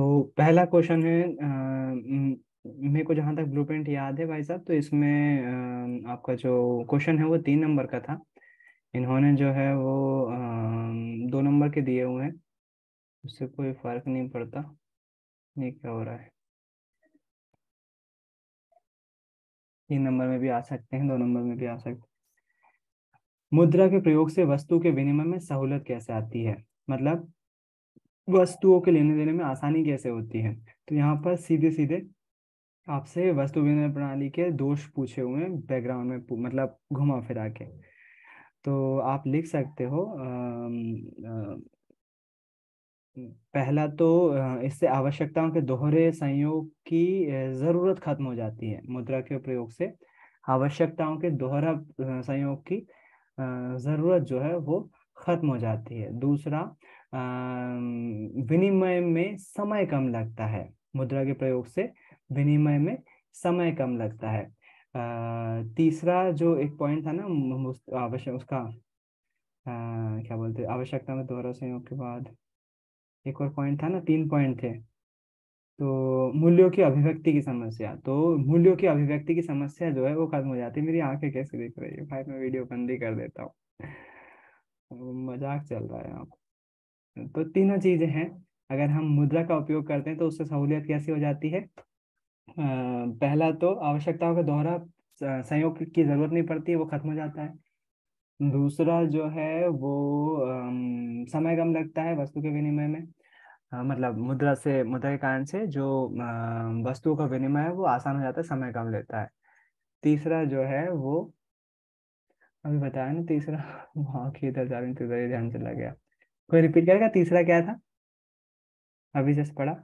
तो पहला क्वेश्चन है मेरे को जहाँ तक प्रिंट याद है भाई साहब तो इसमें आपका जो क्वेश्चन है वो तीन नंबर का था इन्होंने जो है वो दो नंबर के दिए हुए हैं उससे कोई फर्क नहीं पड़ता ये क्या हो रहा है तीन नंबर में भी आ सकते हैं दो नंबर में भी आ सकते हैं मुद्रा के प्रयोग से वस्तु के विनिमय में सहूलत कैसे आती है मतलब वस्तुओं के लेने देने में आसानी कैसे होती है तो यहाँ पर सीधे सीधे आपसे वस्तु विनिमय प्रणाली के दोष पूछे हुए बैकग्राउंड में मतलब घुमा फिरा के तो आप लिख सकते हो आ, आ, पहला तो इससे आवश्यकताओं के दोहरे संयोग की जरूरत खत्म हो जाती है मुद्रा के प्रयोग से आवश्यकताओं के दोहरा संयोग की जरूरत जो है वो खत्म हो जाती है दूसरा विनिमय में समय कम लगता है मुद्रा के प्रयोग से विनिमय में समय कम लगता है तीसरा जो एक पॉइंट था ना आवश्यक उसका आ, क्या बोलते आवश्यकता में दोहरा संयोग के बाद एक और पॉइंट था ना तीन पॉइंट थे तो मूल्यों की अभिव्यक्ति की समस्या तो मूल्यों की अभिव्यक्ति की समस्या जो है वो खत्म हो जाती है मेरी आंखें कैसे दिख रही है भाई मैं वीडियो बंद ही कर देता हूँ मजाक चल रहा है यहाँ तो तीनों चीजें हैं अगर हम मुद्रा का उपयोग करते हैं तो उससे सहूलियत कैसी हो जाती है पहला तो आवश्यकताओं का दोहरा संयोग की जरूरत नहीं पड़ती वो खत्म हो जाता है दूसरा जो है वो समय कम लगता है वस्तु के विनिमय में मतलब मुद्रा से मुद्रा के कारण से जो वस्तुओं का विनिमय है वो आसान हो जाता है समय कम लेता है तीसरा जो है वो अभी बताया ना तीसरा वहाँ खेत हजार ध्यान चला गया कोई रिपीट करेगा तीसरा क्या था अभी जस्ट पढ़ा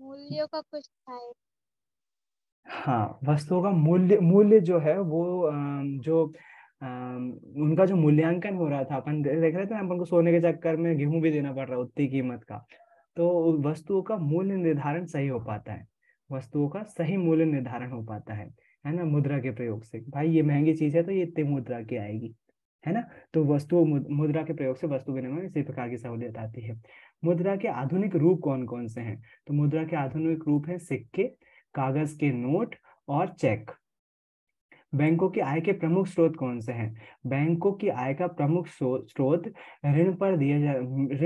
मूल्यों का कुछ था हाँ वस्तुओं का मूल्य मूल्य जो है वो जो उनका जो मूल्यांकन हो रहा था अपन देख रहे थे ना अपन को सोने के चक्कर में गेहूं भी देना पड़ रहा उतनी कीमत का तो वस्तुओं का मूल्य निर्धारण सही हो पाता है वस्तुओं का सही मूल्य निर्धारण हो पाता है है ना मुद्रा के प्रयोग से भाई ये महंगी चीज है तो ये इतनी मुद्रा की आएगी है ना तो वस्तु मुद्रा के प्रयोग से वस्तु विनिमय में इसी प्रकार की सहूलियत आती है मुद्रा के आधुनिक रूप कौन कौन से हैं तो मुद्रा के आधुनिक रूप है सिक्के कागज के नोट और चेक बैंकों की आय के प्रमुख स्रोत कौन से हैं बैंकों की आय का प्रमुख स्रोत ऋण पर दिए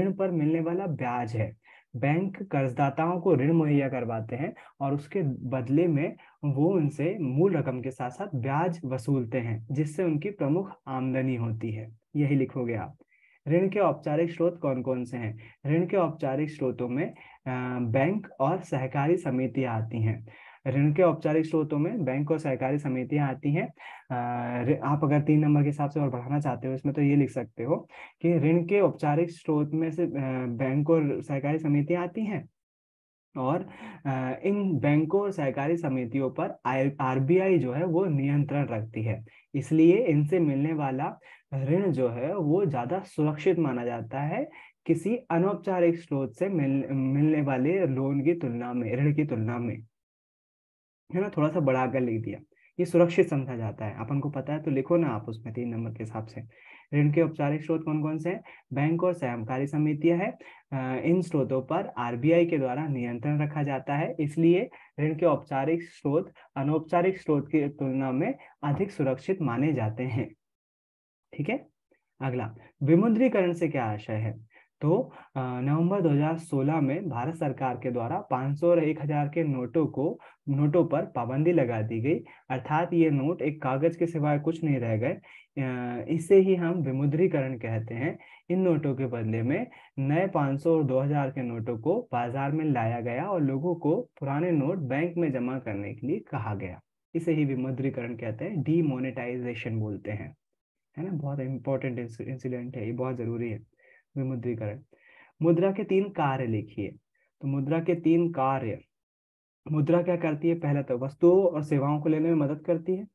ऋण पर मिलने वाला ब्याज है बैंक कर्जदाताओं को ऋण मुहैया करवाते हैं और उसके बदले में वो उनसे मूल रकम के साथ साथ ब्याज वसूलते हैं जिससे उनकी प्रमुख आमदनी होती है यही लिखोगे आप ऋण के औपचारिक स्रोत कौन कौन से हैं ऋण के औपचारिक स्रोतों में बैंक और सहकारी समितियां आती हैं ऋण के औपचारिक स्रोतों में बैंक और सहकारी समितियां आती हैं आप अगर तीन नंबर के हिसाब से और बढ़ाना चाहते हो इसमें तो ये लिख सकते हो कि ऋण के औपचारिक स्रोत में से बैंक और सहकारी समितियां आती हैं और इन बैंकों और सहकारी समितियों पर आरबीआई जो है वो नियंत्रण रखती है इसलिए इनसे मिलने वाला ऋण जो है वो ज़्यादा सुरक्षित माना जाता है किसी अनौपचारिक स्रोत से मिल, मिलने वाले लोन की तुलना में ऋण की तुलना में है ना थोड़ा सा बढ़ाकर लिख दिया ये सुरक्षित समझा जाता है अपन को पता है तो लिखो ना आप उसमें तीन नंबर के हिसाब से ऋण के औपचारिक स्रोत कौन कौन से हैं बैंक और सहकारी समितियां हैं इन स्रोतों पर आरबीआई के द्वारा नियंत्रण रखा जाता है इसलिए ऋण के औपचारिक स्रोत अनौपचारिक स्रोत की तुलना में अधिक सुरक्षित माने जाते हैं ठीक है अगला विमुद्रीकरण से क्या आशय है तो नवंबर 2016 में भारत सरकार के द्वारा 500 और 1000 के नोटों को नोटों पर पाबंदी लगा दी गई अर्थात ये नोट एक कागज के सिवाय कुछ नहीं रह गए इसे ही हम विमुद्रीकरण कहते हैं इन नोटों के बदले में नए 500 और 2000 के नोटों को बाजार में लाया गया और लोगों को पुराने नोट बैंक में जमा करने के लिए कहा गया इसे ही विमुद्रीकरण कहते हैं डीमोनेटाइजेशन बोलते हैं है ना बहुत इंपॉर्टेंट इंसिडेंट है ये बहुत ज़रूरी है विमुद्रीकरण मुद्रा के तीन कार्य लिखिए तो मुद्रा के तीन कार्य मुद्रा क्या करती है पहला तो वस्तुओं और सेवाओं को लेने में मदद करती है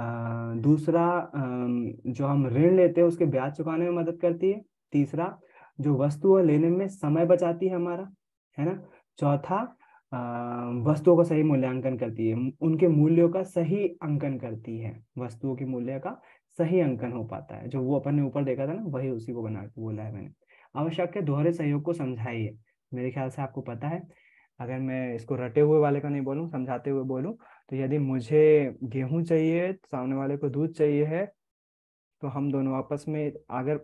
आ, दूसरा जो हम ऋण लेते हैं उसके ब्याज चुकाने में मदद करती है तीसरा जो वस्तु लेने में समय बचाती है हमारा है ना चौथा वस्तुओं का सही मूल्यांकन करती है उनके मूल्यों का सही अंकन करती है वस्तुओं के मूल्य का सही अंकन हो पाता है जो वो अपन ने ऊपर देखा था ना वही उसी को बना के बोला है मैंने आवश्यक है दोहरे सहयोग को समझाइए मेरे ख्याल से आपको पता है अगर मैं इसको रटे हुए वाले का नहीं बोलूँ समझाते हुए बोलूँ तो यदि मुझे गेहूं चाहिए सामने वाले को दूध चाहिए है तो हम दोनों आपस में अगर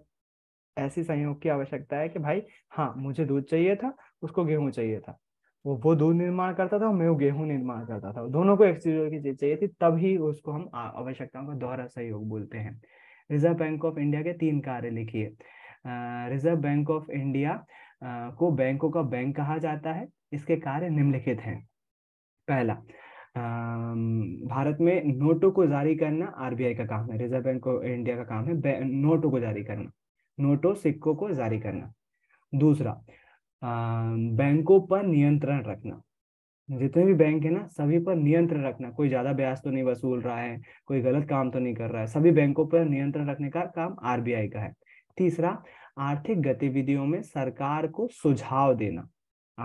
ऐसी सहयोग की आवश्यकता है कि भाई हाँ मुझे दूध चाहिए था उसको गेहूं चाहिए था वो वो दूध निर्माण करता था और मैं गेहूं निर्माण करता था दोनों को एक चीजों की चीज चाहिए थी तभी उसको हम आवश्यकताओं का दोहरा सहयोग बोलते हैं रिजर्व बैंक ऑफ इंडिया के तीन कार्य लिखिए रिजर्व बैंक ऑफ इंडिया को बैंकों का बैंक कहा जाता है इसके कार्य निम्नलिखित हैं पहला भारत में नोटों को जारी करना आरबीआई का काम है रिजर्व बैंक ऑफ इंडिया का काम है नोटों को जारी करना नोटों सिक्कों को जारी करना दूसरा बैंकों पर नियंत्रण रखना जितने भी बैंक है ना सभी पर नियंत्रण रखना कोई ज्यादा ब्याज तो नहीं वसूल रहा है कोई गलत काम तो नहीं कर रहा है सभी बैंकों पर नियंत्रण रखने का काम आरबीआई का है तीसरा आर्थिक गतिविधियों में सरकार को सुझाव देना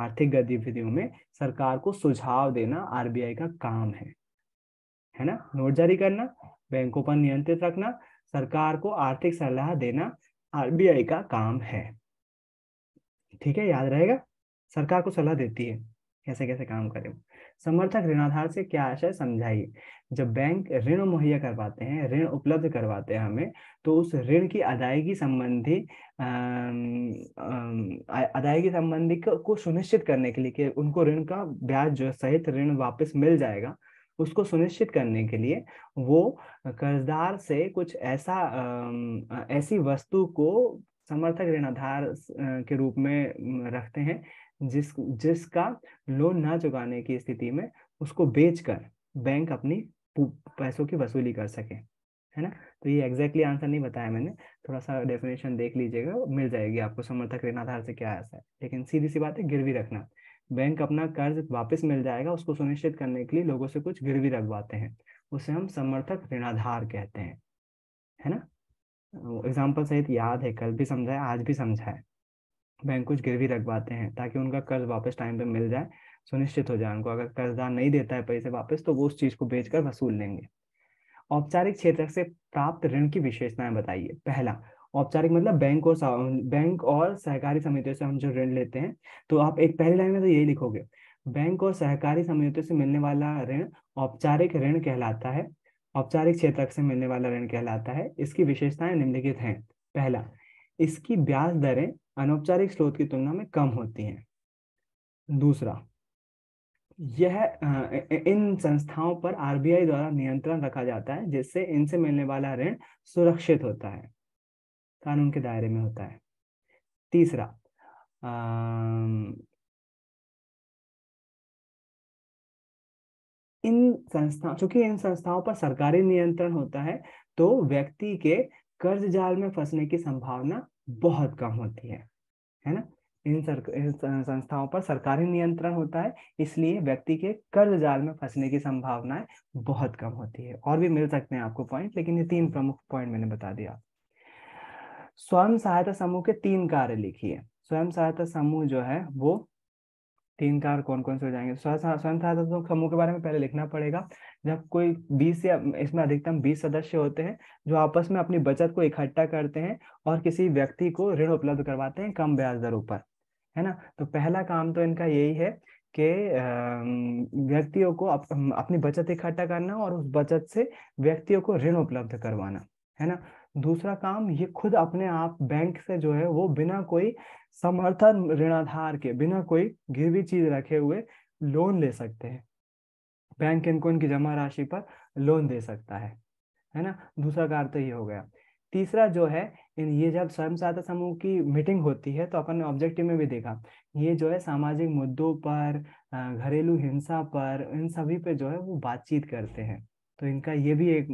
आर्थिक गतिविधियों में सरकार को सुझाव देना आरबीआई का काम है है ना नोट जारी करना बैंकों पर नियंत्रित रखना सरकार को आर्थिक सलाह देना आरबीआई का काम है ठीक है याद रहेगा सरकार को सलाह देती है कैसे कैसे काम करें समर्थक ऋणाधार से क्या आशय समझाइए जब बैंक ऋण मुहैया करवाते हैं ऋण उपलब्ध करवाते हैं हमें तो उस ऋण की अदायगी संबंधी अदायगी संबंधी को सुनिश्चित करने के लिए कि उनको ऋण का ब्याज जो सहित ऋण वापस मिल जाएगा उसको सुनिश्चित करने के लिए वो कर्जदार से कुछ ऐसा ऐसी वस्तु को समर्थक ऋण आधार के रूप में रखते हैं जिस जिसका लोन ना चुकाने की स्थिति में उसको बेचकर बैंक अपनी पैसों की वसूली कर सके है ना तो ये एग्जैक्टली exactly आंसर नहीं बताया मैंने थोड़ा सा डेफिनेशन देख लीजिएगा मिल जाएगी आपको समर्थक ऋण आधार से क्या ऐसा है लेकिन सीधी सी बात है गिरवी रखना बैंक अपना कर्ज वापस मिल जाएगा उसको सुनिश्चित करने के लिए लोगों से कुछ गिरवी रखवाते हैं उसे हम समर्थक ऋणाधार कहते हैं है ना एग्जाम्पल सहित याद है कल भी समझाए आज भी समझाए बैंक कुछ गिरवी रखवाते हैं ताकि उनका कर्ज वापस टाइम पे मिल जाए सुनिश्चित हो जाए उनको अगर कर्जदार नहीं देता है पैसे वापस तो वो उस चीज को बेचकर वसूल लेंगे औपचारिक क्षेत्र से प्राप्त ऋण की विशेषताएं बताइए पहला औपचारिक मतलब बैंक और बैंक और सहकारी समितियों से हम जो ऋण लेते हैं तो आप एक पहली लाइन में तो यही लिखोगे बैंक और सहकारी समितियों से मिलने वाला ऋण औपचारिक ऋण कहलाता है औपचारिक क्षेत्र से मिलने वाला ऋण कहलाता है इसकी विशेषताएं निम्नलिखित हैं पहला इसकी ब्याज दरें अनौपचारिक स्रोत की तुलना में कम होती हैं दूसरा यह इन संस्थाओं पर आरबीआई द्वारा नियंत्रण रखा जाता है जिससे इनसे मिलने वाला ऋण सुरक्षित होता है कानून के दायरे में होता है तीसरा इन संस्था चूंकि इन संस्थाओं पर सरकारी नियंत्रण होता है तो व्यक्ति के कर्ज जाल में फंसने की संभावना बहुत कम होती है है ना इन, सर, इन संस्थाओं पर सरकारी नियंत्रण होता है इसलिए व्यक्ति के कर्ज जाल में फंसने की संभावनाएं बहुत कम होती है और भी मिल सकते हैं आपको पॉइंट लेकिन ये तीन प्रमुख पॉइंट मैंने बता दिया स्वयं सहायता समूह के तीन कार्य लिखिए स्वयं सहायता समूह जो है वो तीन कार कौन कौन से हो जाएंगे स्वयं समूह के बारे में पहले लिखना पड़ेगा जब कोई बीस या इसमें अधिकतम बीस सदस्य होते हैं जो आपस में अपनी बचत को इकट्ठा करते हैं और किसी व्यक्ति को ऋण उपलब्ध करवाते हैं कम ब्याज दर ऊपर है ना तो पहला काम तो इनका यही है कि व्यक्तियों को अप, अपनी बचत इकट्ठा करना और उस बचत से व्यक्तियों को ऋण उपलब्ध करवाना है ना दूसरा काम ये खुद अपने आप बैंक से जो है वो बिना कोई समर्थन ऋणाधार के बिना कोई गिरवी चीज रखे हुए लोन ले सकते हैं बैंक इनको इनकी जमा राशि पर लोन दे सकता है है ना दूसरा कार्य तो ये हो गया तीसरा जो है ये जब स्वयं सहायता समूह की मीटिंग होती है तो अपन ने ऑब्जेक्टिव में भी देखा ये जो है सामाजिक मुद्दों पर घरेलू हिंसा पर इन सभी पे जो है वो बातचीत करते हैं तो इनका ये भी एक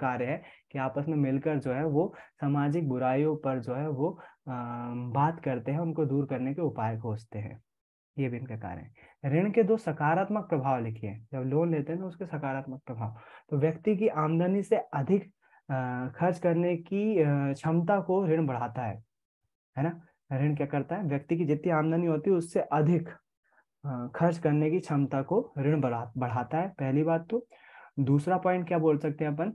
कार्य है कि आपस में मिलकर जो है वो सामाजिक बुराइयों पर जो है वो बात करते हैं उनको दूर करने के उपाय खोजते हैं ये भी इनका कार्य है ऋण के दो सकारात्मक प्रभाव लिखिए जब लोन लेते हैं तो उसके सकारात्मक प्रभाव तो व्यक्ति की आमदनी से अधिक खर्च करने की क्षमता को ऋण बढ़ाता है है ना ऋण क्या करता है व्यक्ति की जितनी आमदनी होती है उससे अधिक खर्च करने की क्षमता को ऋण बढ़ा बढ़ाता है पहली बात तो दूसरा पॉइंट क्या बोल सकते हैं अपन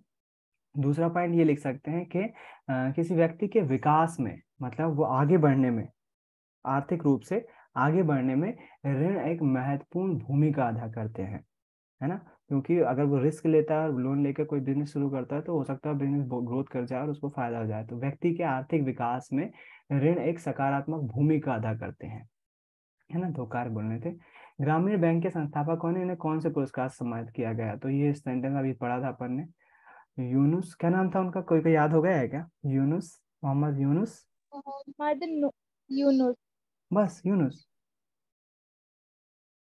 दूसरा पॉइंट ये लिख सकते हैं कि किसी व्यक्ति के विकास में मतलब वो आगे बढ़ने में आर्थिक रूप से आगे बढ़ने में ऋण एक महत्वपूर्ण भूमिका अदा करते हैं है ना क्योंकि अगर वो रिस्क लेता है लोन लेकर कोई बिजनेस शुरू करता है तो हो सकता है बिजनेस ग्रोथ कर जाए और उसको फायदा हो जाए तो व्यक्ति के आर्थिक विकास में ऋण एक सकारात्मक भूमिका अदा करते हैं है ना दो कार बोल रहे थे ग्रामीण बैंक के संस्थापक कौन है इन्हें कौन से पुरस्कार सम्मानित किया गया तो ये सेंटेंस अभी पढ़ा था अपन ने यूनुस क्या नाम था उनका कोई को याद हो गया है क्या यूनुस मोहम्मद यूनुस मोहम्मद यूनुस बस यूनुस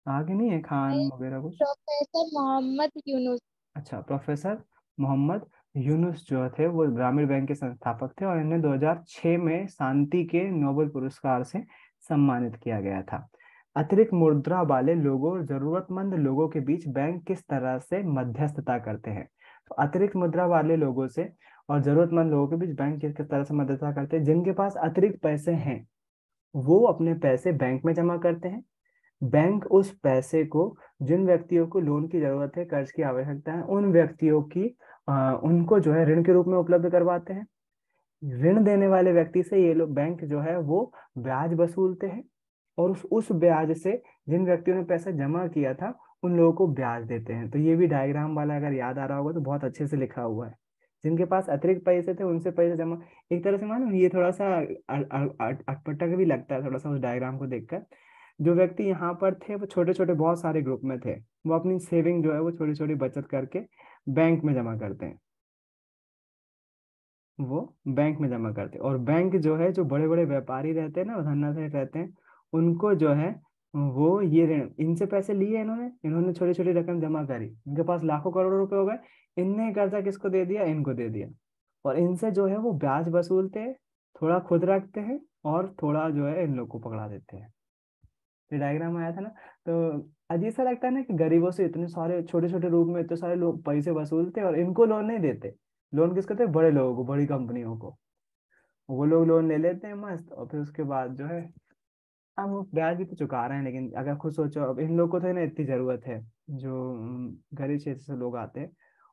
आगे नहीं है खान वगैरह कुछ प्रोफेसर मोहम्मद यूनुस अच्छा प्रोफेसर मोहम्मद यूनुस जो थे वो ग्रामीण बैंक के संस्थापक थे और इन्हें 2006 में शांति के नोबेल पुरस्कार से सम्मानित किया गया था अतिरिक्त मुद्रा वाले लोगों और जरूरतमंद लोगों के बीच बैंक किस तरह से मध्यस्थता करते हैं तो अतिरिक्त मुद्रा वाले लोगों से और जरूरतमंद लोगों के बीच बैंक किस तरह से मध्यस्थता करते हैं जिनके पास अतिरिक्त पैसे हैं वो अपने पैसे बैंक में जमा करते हैं बैंक उस पैसे को जिन व्यक्तियों को लोन की जरूरत है कर्ज की आवश्यकता है उन व्यक्तियों की आ, उनको जो है ऋण के रूप में उपलब्ध करवाते हैं ऋण देने वाले व्यक्ति से ये लोग बैंक जो है वो ब्याज वसूलते हैं और उस उस ब्याज से जिन व्यक्तियों ने पैसा जमा किया था उन लोगों को ब्याज देते हैं तो ये भी डायग्राम वाला अगर याद आ रहा होगा तो बहुत अच्छे से लिखा हुआ है जिनके पास अतिरिक्त पैसे थे उनसे पैसे जमा एक तरह से मानो ये थोड़ा सा अटपटक भी लगता है थोड़ा सा उस डायग्राम को देखकर जो व्यक्ति यहाँ पर थे वो छोटे छोटे बहुत सारे ग्रुप में थे वो अपनी सेविंग जो है वो छोटी छोटी बचत करके बैंक में जमा करते हैं वो बैंक में जमा करते हैं और बैंक जो है जो बड़े बड़े व्यापारी रहते हैं ना धन्ना रहते हैं उनको जो है वो ये ऋण इनसे पैसे लिए इन्होंने इन्होंने छोटी छोटी रकम जमा करी इनके पास लाखों करोड़ रुपए हो गए इनने कर्जा किसको दे दिया इनको दे दिया और इनसे जो है वो ब्याज वसूलते हैं थोड़ा खुद रखते हैं और थोड़ा जो है इन लोग को पकड़ा देते हैं ये डायग्राम आया था ना तो अजीब सा लगता है ना कि गरीबों से इतने सारे छोटे छोटे रूप में इतने सारे लोग पैसे वसूलते और इनको लोन नहीं देते लोन किसको देते बड़े लोगों को बड़ी कंपनियों को वो लोग लोन ले लेते हैं मस्त और फिर उसके बाद जो है हम ब्याज भी तो चुका रहे हैं लेकिन अगर खुद सोचो अब इन लोगों को तो ना इतनी जरूरत है जो गरीब क्षेत्र से लोग आते हैं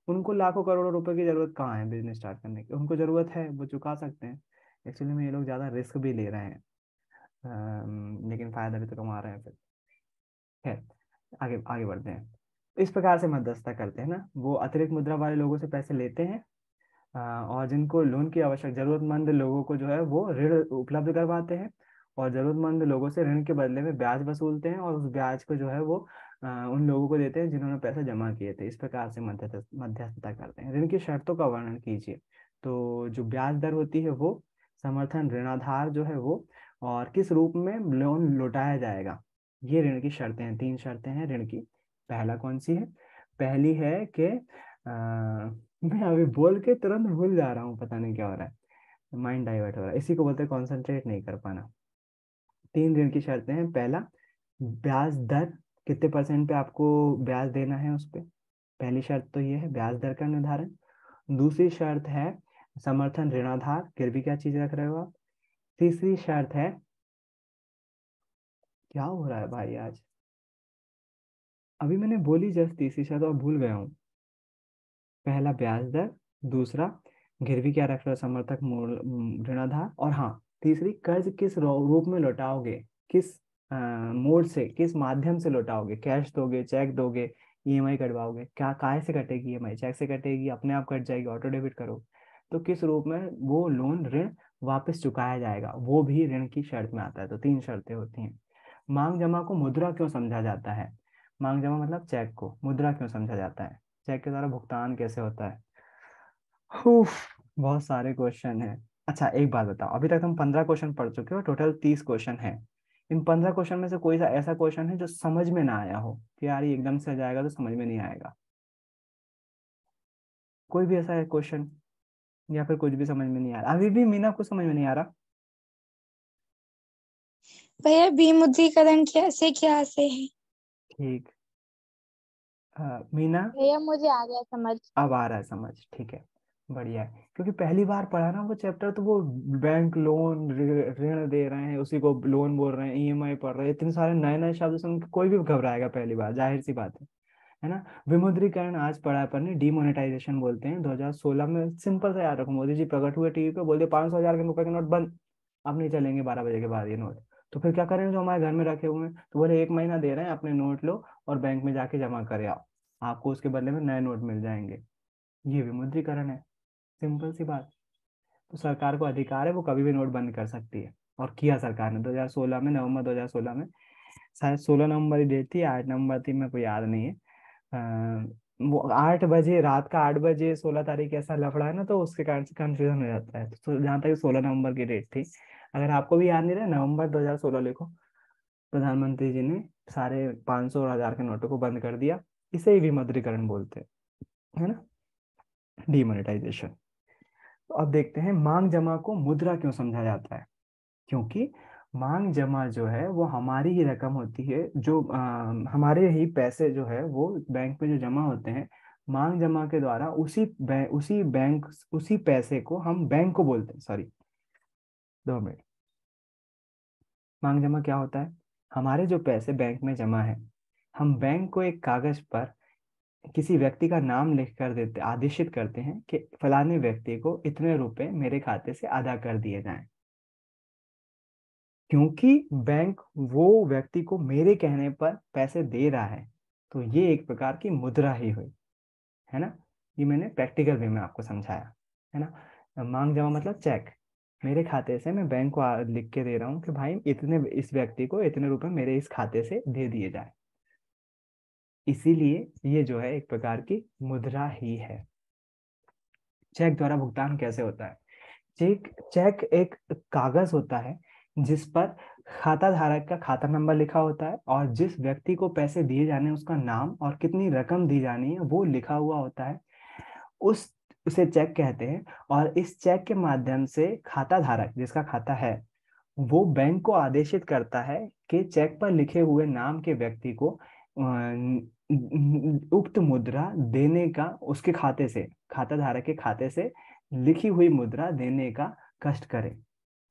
उनको लाखों करोड़ों रुपए की जरूरत कहाँ है बिजनेस स्टार्ट करने की उनको जरूरत है वो चुका सकते हैं एक्चुअली में ये लोग ज्यादा रिस्क भी ले रहे हैं आ, लेकिन फायदा भी तो कमा रहे हैं फिर खैर आगे आगे बढ़ते हैं इस प्रकार से मध्यस्थता करते हैं ना वो अतिरिक्त मुद्रा वाले लोगों से पैसे लेते हैं और जिनको लोन की आवश्यक जरूरतमंद लोगों को जो है वो ऋण उपलब्ध करवाते हैं और जरूरतमंद लोगों से ऋण के बदले में ब्याज वसूलते हैं और उस ब्याज को जो है वो आ, उन लोगों को देते हैं जिन्होंने पैसा जमा किए थे इस प्रकार से मध्यस्थता करते हैं ऋण की शर्तों का वर्णन कीजिए तो जो ब्याज दर होती है वो समर्थन ऋणाधार जो है वो और किस रूप में लोन लौटाया जाएगा ये ऋण की शर्तें हैं तीन शर्तें हैं ऋण की पहला कौन सी है पहली है कि मैं अभी बोल के तुरंत भूल जा रहा हूँ पता नहीं क्या हो रहा है माइंड डाइवर्ट हो रहा है इसी को बोलते हैं कॉन्सेंट्रेट नहीं कर पाना तीन ऋण की शर्तें हैं पहला ब्याज दर कितने परसेंट पे आपको ब्याज देना है उस पर पहली शर्त तो ये है ब्याज दर का निर्धारण दूसरी शर्त है समर्थन ऋणाधार गिरवी क्या चीज रख रहे हो आप तीसरी शर्त है क्या हो रहा है भाई आज अभी मैंने बोली जस्ट तीसरी शर्त और भूल गया हूँ पहला ब्याज दर दूसरा गिरवी क्या रख रहे हो समर्थक ऋणाधार और हाँ तीसरी कर्ज किस रूप में लौटाओगे किस मोड से किस माध्यम से लौटाओगे कैश दोगे चेक दोगे ई कटवाओगे क्या काय से कटेगी ई चेक से कटेगी अपने आप कट जाएगी ऑटो डेबिट करो तो किस रूप में वो लोन ऋण वापस चुकाया जाएगा वो भी ऋण की शर्त में आता है तो तीन शर्तें होती हैं मांग जमा को मुद्रा क्यों समझा जाता है मांग जमा मतलब चेक को मुद्रा क्यों समझा जाता है चेक के द्वारा भुगतान कैसे होता है बहुत सारे क्वेश्चन हैं अच्छा एक बात बताओ अभी तक हम पंद्रह क्वेश्चन पढ़ चुके हो टोटल तीस क्वेश्चन है इन पंद्रह क्वेश्चन में से कोई सा ऐसा क्वेश्चन है जो समझ में ना आया हो कि यार ये एकदम से जाएगा तो समझ में नहीं आएगा कोई भी ऐसा है क्वेश्चन या फिर कुछ भी समझ में नहीं आ रहा अभी भी मीना को समझ में नहीं आ रहा भैया विमुद्रीकरण कैसे क्या से है ठीक मीना भैया मुझे आ गया समझ अब आ रहा है समझ ठीक है बढ़िया है क्योंकि पहली बार पढ़ा ना वो चैप्टर तो वो बैंक लोन ऋण दे रहे हैं उसी को लोन बोल रहे हैं ईएमआई पढ़ रहे हैं इतने सारे नए नए शब्द सुन के कोई भी घबराएगा पहली बार जाहिर सी बात है है ना विमुद्रीकरण आज पढ़ा पर नहीं डिमोनेटाइजेशन बोलते हैं 2016 में सिंपल सा याद रखो मोदी जी प्रकट हुए टीवी पे बोलते पाँच सौ हजार के रुपए के नोट बंद अब नहीं चलेंगे बारह बजे के बाद ये नोट तो फिर क्या करें जो हमारे घर में रखे हुए हैं तो बोले एक महीना दे रहे हैं अपने नोट लो और बैंक में जाके जमा करे आओ आपको उसके बदले में नए नोट मिल जाएंगे ये विमुद्रीकरण है सिंपल सी बात तो सरकार को अधिकार है वो कभी भी नोट बंद कर सकती है और किया सरकार ने 2016 में नवंबर 2016 में शायद 16 नवंबर की डेट थी आठ नवंबर थी मेरे को याद नहीं है आ, वो आठ बजे रात का आठ बजे सोलह तारीख ऐसा लफड़ा है ना तो उसके कारण से कंफ्यूजन हो जाता है तो जहाँ तक सोलह नवंबर की डेट थी अगर आपको भी याद नहीं रहा नवंबर 2016 लिखो प्रधानमंत्री जी ने सारे पाँच सौ हजार के नोटों को बंद कर दिया इसे ही विमुद्रीकरण बोलते हैं है ना डिमोनेटाइजेशन तो अब देखते हैं मांग जमा को मुद्रा क्यों समझा जाता है क्योंकि मांग जमा जो है वो हमारी ही रकम होती है जो आ, हमारे ही पैसे जो है वो बैंक में जो जमा होते हैं मांग जमा के द्वारा उसी बै, उसी बैंक उसी पैसे को हम बैंक को बोलते हैं सॉरी दो मिनट मांग जमा क्या होता है हमारे जो पैसे बैंक में जमा है हम बैंक को एक कागज पर किसी व्यक्ति का नाम लिख कर देते आदेशित करते हैं कि फलाने व्यक्ति को इतने रुपए मेरे खाते से अदा कर दिए जाएं क्योंकि बैंक वो व्यक्ति को मेरे कहने पर पैसे दे रहा है तो ये एक प्रकार की मुद्रा ही हुई है ना ये मैंने प्रैक्टिकल वे में आपको समझाया है ना मांग जमा मतलब चेक मेरे खाते से मैं बैंक को लिख के दे रहा हूँ कि भाई इतने इस व्यक्ति को इतने रुपए मेरे इस खाते से दे दिए जाए इसीलिए ये जो है एक प्रकार की मुद्रा ही है चेक द्वारा भुगतान कैसे होता है चेक चेक एक कागज होता है जिस पर खाता धारक का खाता नंबर लिखा होता है और जिस व्यक्ति को पैसे दिए जाने उसका नाम और कितनी रकम दी जानी है वो लिखा हुआ होता है उस उसे चेक कहते हैं और इस चेक के माध्यम से खाता धारक जिसका खाता है वो बैंक को आदेशित करता है कि चेक पर लिखे हुए नाम के व्यक्ति को उक्त मुद्रा देने का उसके खाते से खाता धारक के खाते से लिखी हुई मुद्रा देने का कष्ट करे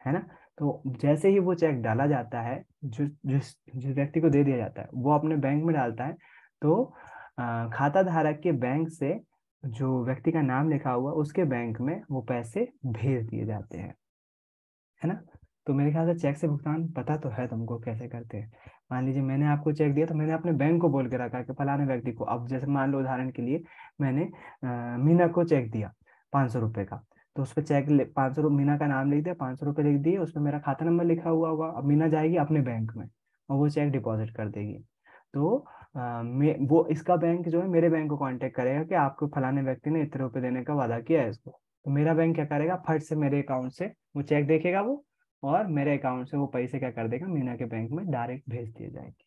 है ना तो जैसे ही वो चेक डाला जाता है जो जिस जिस व्यक्ति को दे दिया जाता है वो अपने बैंक में डालता है तो खाता धारक के बैंक से जो व्यक्ति का नाम लिखा हुआ उसके बैंक में वो पैसे भेज दिए जाते हैं है ना तो मेरे ख्याल से चेक से भुगतान पता तो है तुमको कैसे करते हैं मान लीजिए मैंने आपको चेक दिया तो मैंने अपने बैंक को बोल के रखा कि फलाने व्यक्ति को अब जैसे मान लो उदाहरण के लिए मैंने मीना को चेक दिया पाँच सौ रुपये का तो उस पर चेक पाँच सौ मीना का नाम लिख दिया पाँच सौ रुपये लिख दिए उस पर मेरा खाता नंबर लिखा हुआ होगा अब मीना जाएगी अपने बैंक में और वो चेक डिपॉजिट कर देगी तो आ, वो इसका बैंक जो है मेरे बैंक को कॉन्टेक्ट करेगा कि आपको फलाने व्यक्ति ने इतने रुपये देने का वादा किया है इसको तो मेरा बैंक क्या करेगा फट से मेरे अकाउंट से वो चेक देखेगा वो और मेरे अकाउंट से वो पैसे क्या कर देगा मीना के बैंक में डायरेक्ट भेज दिए जाएंगे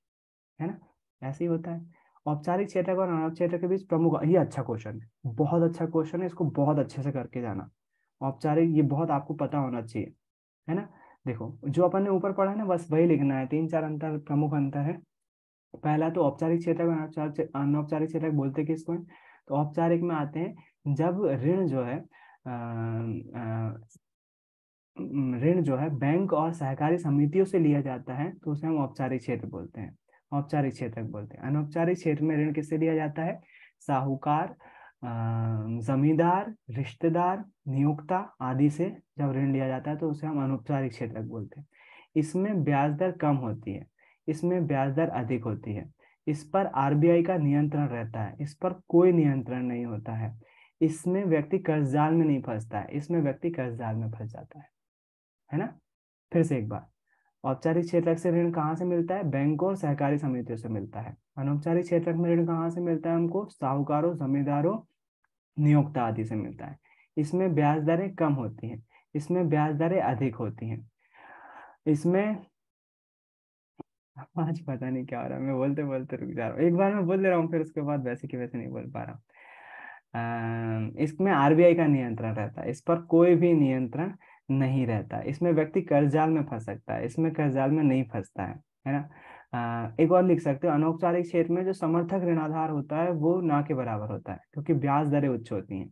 है ना ऐसे ही होता है औपचारिक क्षेत्र और अनौपचारिक क्षेत्र के बीच प्रमुख ये अच्छा क्वेश्चन है बहुत अच्छा क्वेश्चन है इसको बहुत अच्छे से करके जाना औपचारिक ये बहुत आपको पता होना चाहिए है ना देखो जो अपन ने ऊपर पढ़ा है ना बस वही लिखना है तीन चार अंतर प्रमुख अंतर है पहला तो औपचारिक क्षेत्र को अनौपचारिक क्षेत्र बोलते किसको है तो औपचारिक में आते हैं जब ऋण जो है आ, आ, ऋण जो है बैंक और सहकारी समितियों से लिया जाता है तो उसे हम औपचारिक क्षेत्र बोलते हैं औपचारिक क्षेत्र बोलते हैं अनौपचारिक क्षेत्र में ऋण किससे लिया जाता है साहूकार जमींदार रिश्तेदार नियोक्ता आदि से जब ऋण लिया जाता है तो उसे हम अनौपचारिक क्षेत्र बोलते हैं इसमें ब्याज दर कम होती है इसमें ब्याज दर अधिक होती है इस पर आरबीआई का नियंत्रण रहता है इस पर कोई नियंत्रण नहीं होता है इसमें व्यक्ति जाल में नहीं फंसता है इसमें व्यक्ति जाल में फंस जाता है है ना फिर से एक बार औपचारिक क्षेत्र से ऋण कहाँ से मिलता है बैंकों और सहकारी समितियों से मिलता है अनौपचारिक क्षेत्र में ऋण कहाँ से मिलता है हमको साहूकारों जमींदारों नियोक्ता आदि से मिलता है इसमें ब्याज दरें कम होती हैं इसमें ब्याज दरें अधिक होती हैं इसमें आज पता नहीं क्या हो रहा है मैं बोलते बोलते रुक जा रहा हूँ एक बार मैं बोल दे रहा हूँ फिर उसके बाद वैसे की वैसे नहीं बोल पा रहा हूँ इसमें आरबीआई का नियंत्रण रहता है इस पर कोई भी नियंत्रण नहीं रहता इसमें व्यक्ति कर्जाल में फंस सकता है इसमें कर्जाल में नहीं फंसता है है ना एक और लिख सकते हो अनौपचारिक क्षेत्र में जो समर्थक ऋणाधार होता है वो ना के बराबर होता है क्योंकि ब्याज दरें उच्च होती हैं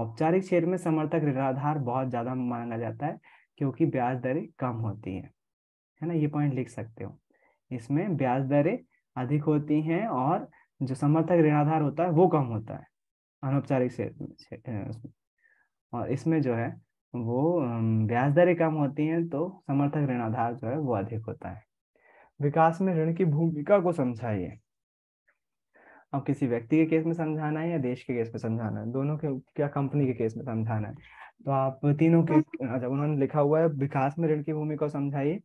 औपचारिक क्षेत्र में समर्थक ऋणाधार बहुत ज्यादा माना जाता है क्योंकि ब्याज दरें कम होती हैं है ना ये पॉइंट लिख सकते हो इसमें ब्याज दरें अधिक होती हैं और जो समर्थक ऋणाधार होता है वो कम होता है अनौपचारिक क्षेत्र में और इसमें जो है वो ब्याज दरें कम होती हैं तो समर्थक ऋण आधार जो है वो अधिक होता है विकास में ऋण की भूमिका को समझाइए अब किसी व्यक्ति के केस में समझाना है या देश के केस में समझाना है दोनों के क्या कंपनी के केस में समझाना है तो आप तीनों के जब अच्छा, उन्होंने लिखा हुआ है विकास में ऋण की भूमिका को समझाइए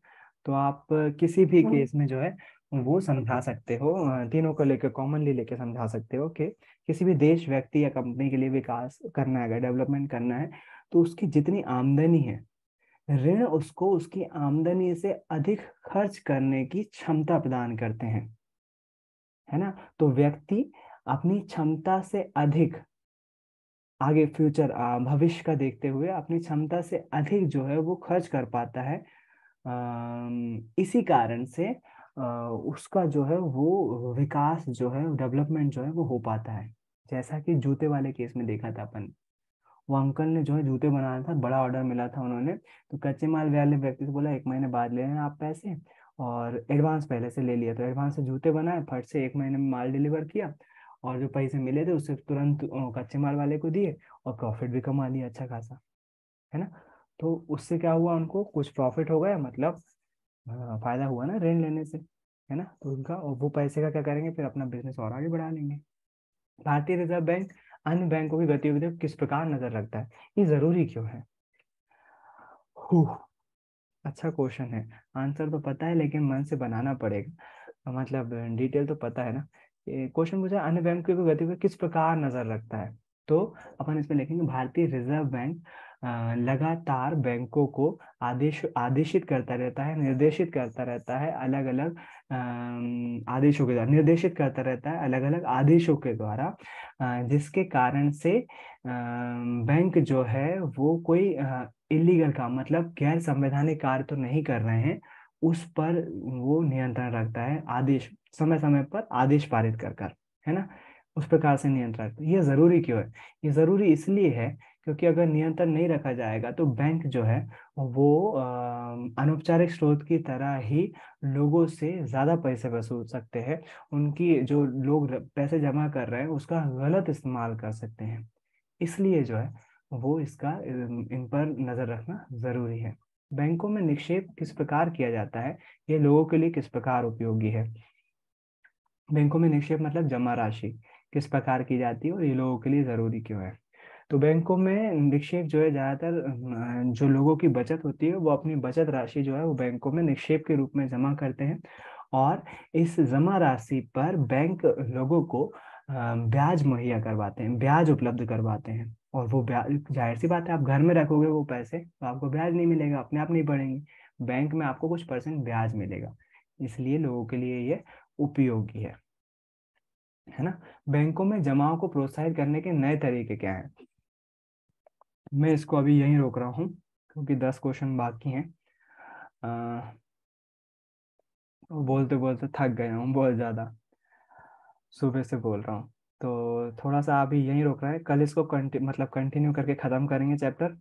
तो आप किसी भी हाँ। केस में जो है वो समझा सकते हो तीनों को लेकर कॉमनली लेकर समझा सकते हो कि किसी भी देश व्यक्ति या कंपनी के लिए विकास करना है अगर डेवलपमेंट करना है तो उसकी जितनी आमदनी है ऋण उसको उसकी आमदनी से अधिक खर्च करने की क्षमता प्रदान करते हैं है ना तो व्यक्ति अपनी क्षमता से अधिक आगे फ्यूचर भविष्य का देखते हुए अपनी क्षमता से अधिक जो है वो खर्च कर पाता है इसी कारण से उसका जो है वो विकास जो है डेवलपमेंट जो है वो हो पाता है जैसा कि जूते वाले केस में देखा था अपन वो अंकल ने जो है जूते बनाया था बड़ा ऑर्डर मिला था उन्होंने तो कच्चे माल वाले व्यक्ति से बोला एक महीने बाद ले रहे आप पैसे और एडवांस पहले से ले लिया तो एडवांस से जूते बनाए फट से एक महीने में माल डिलीवर किया और जो पैसे मिले थे उससे तुरंत कच्चे माल वाले को दिए और प्रॉफिट भी कमा लिया अच्छा खासा है ना तो उससे क्या हुआ उनको कुछ प्रॉफिट हो गया मतलब फायदा हुआ ना ऋण लेने से है ना तो उनका वो पैसे का क्या करेंगे फिर अपना बिजनेस और आगे बढ़ा लेंगे भारतीय रिजर्व बैंक अन्य बैंकों की गतिविधियों किस प्रकार नजर रखता है ये जरूरी क्यों है अच्छा क्वेश्चन है आंसर तो पता है लेकिन मन से बनाना पड़ेगा मतलब डिटेल तो पता है ना क्वेश्चन पूछा अन्य बैंक की गतिविधि किस प्रकार नजर रखता है तो अपन इसमें लिखेंगे भारतीय रिजर्व बैंक लगातार बैंकों को आदेश आदेशित करता रहता है निर्देशित करता रहता है अलग अलग आदेशों के द्वारा निर्देशित करता रहता है अलग अलग आदेशों के द्वारा जिसके कारण से बैंक जो है वो कोई इलीगल काम मतलब गैर संवैधानिक कार्य तो नहीं कर रहे हैं उस पर वो नियंत्रण रखता है आदेश समय समय पर आदेश पारित कर कर है ना उस प्रकार से नियंत्रण ये जरूरी क्यों है ये जरूरी इसलिए है क्योंकि अगर नियंत्रण नहीं रखा जाएगा तो बैंक जो है वो अनौपचारिक स्रोत की तरह ही लोगों से ज़्यादा पैसे वसूल सकते हैं उनकी जो लोग पैसे जमा कर रहे हैं उसका गलत इस्तेमाल कर सकते हैं इसलिए जो है वो इसका इन पर नज़र रखना ज़रूरी है बैंकों में निक्षेप किस प्रकार किया जाता है ये लोगों के लिए किस प्रकार उपयोगी है बैंकों में निक्षेप मतलब जमा राशि किस प्रकार की जाती है और ये लोगों के लिए ज़रूरी क्यों है तो बैंकों में निक्षेप जो है ज़्यादातर जो लोगों की बचत होती है वो अपनी बचत राशि जो है वो बैंकों में निक्षेप के रूप में जमा करते हैं और इस जमा राशि पर बैंक लोगों को ब्याज मुहैया करवाते हैं ब्याज उपलब्ध करवाते हैं और वो ब्याज जाहिर सी बात है आप घर में रखोगे वो पैसे तो आपको ब्याज नहीं मिलेगा अपने आप नहीं बढ़ेंगे बैंक में आपको कुछ परसेंट ब्याज मिलेगा इसलिए लोगों के लिए ये उपयोगी है है ना बैंकों में जमाओं को प्रोत्साहित करने के नए तरीके क्या हैं मैं इसको अभी यहीं रोक रहा हूँ क्योंकि दस क्वेश्चन बाकी हैं बोलते बोलते थक गया हूँ बहुत ज़्यादा सुबह से बोल रहा हूँ तो थोड़ा सा अभी यहीं रोक रहा है कल इसको कंटि मतलब कंटिन्यू करके ख़त्म करेंगे चैप्टर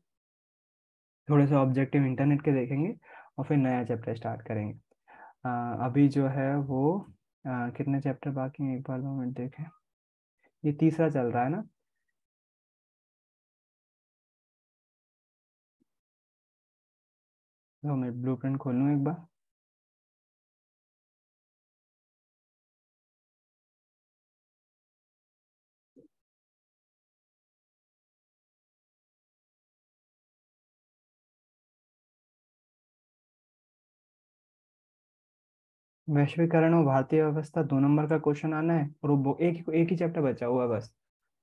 थोड़े से ऑब्जेक्टिव इंटरनेट के देखेंगे और फिर नया चैप्टर स्टार्ट करेंगे आ, अभी जो है वो आ, कितने चैप्टर बाकी हैं एक बार दो मिनट देखें ये तीसरा चल रहा है ना तो मैं ब्लू प्रिंट खोलूँ एक बार वैश्वीकरण और भारतीय व्यवस्था दो नंबर का क्वेश्चन आना है और वो एक एक ही चैप्टर बचा हुआ बस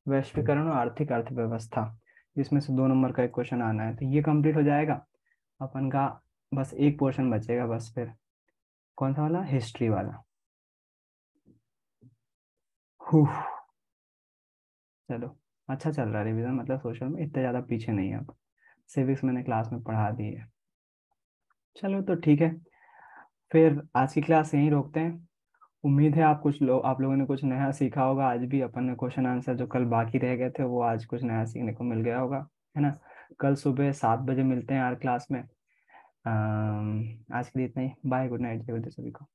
वैश्वीकरण और आर्थिक अर्थव्यवस्था इसमें से दो नंबर का एक क्वेश्चन आना है तो ये कंप्लीट हो जाएगा अपन का बस एक पोर्शन बचेगा बस फिर कौन सा वाला हिस्ट्री वाला चलो अच्छा चल रहा है रिविज़न मतलब सोशल में इतना ज़्यादा पीछे नहीं है अब सिविक्स मैंने क्लास में पढ़ा दी है चलो तो ठीक है फिर आज की क्लास यहीं रोकते हैं उम्मीद है आप कुछ लोग आप लोगों ने कुछ नया सीखा होगा आज भी अपन ने क्वेश्चन आंसर जो कल बाकी रह गए थे वो आज कुछ नया सीखने को मिल गया होगा है ना कल सुबह सात बजे मिलते हैं आर क्लास में आज के लिए इतना ही बाय गुड नाइट जय सभी को